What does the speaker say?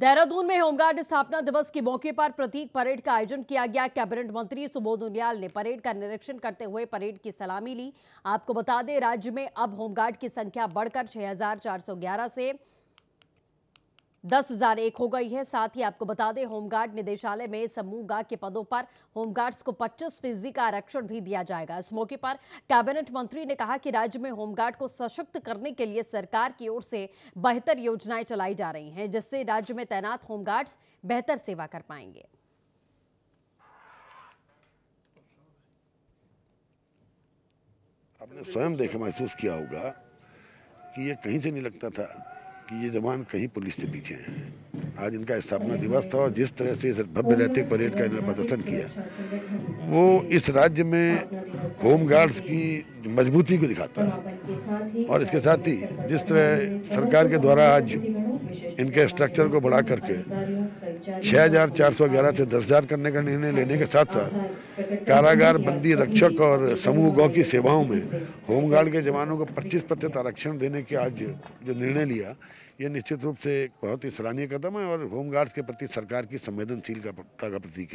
देहरादून में होमगार्ड स्थापना दिवस के मौके पर प्रतीक परेड का आयोजन किया गया कैबिनेट मंत्री सुबोध उनियाल ने परेड का निरीक्षण करते हुए परेड की सलामी ली आपको बता दें राज्य में अब होमगार्ड की संख्या बढ़कर 6,411 से दस हजार एक हो गई है साथ ही आपको बता दें होमगार्ड निदेशालय में समूह के पदों पर होमगार्ड्स को 25 फीसदी का आरक्षण भी दिया जाएगा इस मौके पर कैबिनेट मंत्री ने कहा कि राज्य में होमगार्ड को सशक्त करने के लिए सरकार की ओर से बेहतर योजनाएं चलाई जा रही हैं जिससे राज्य में तैनात होमगार्ड्स बेहतर सेवा कर पाएंगे आपने स्वयं देखे महसूस किया होगा कि यह कहीं से नहीं लगता था कि ये जवान कहीं पुलिस से पीछे हैं आज इनका स्थापना दिवस था और जिस तरह से इस भव्य नैतिक परेड का इन्होंने प्रदर्शन किया वो इस राज्य में होमगार्ड्स की मजबूती को दिखाता है और इसके साथ ही जिस तरह सरकार के द्वारा आज इनके स्ट्रक्चर को बढ़ा करके 6,411 से 10,000 करने का निर्णय लेने के साथ साथ कारागार बंदी रक्षक और समूह गौ की सेवाओं में होमगार्ड के जवानों को 25 प्रतिशत आरक्षण देने के आज जो निर्णय लिया ये निश्चित रूप से एक बहुत ही सराहनीय कदम है और होमगार्ड्स के प्रति सरकार की संवेदनशीलता का प्रतीक है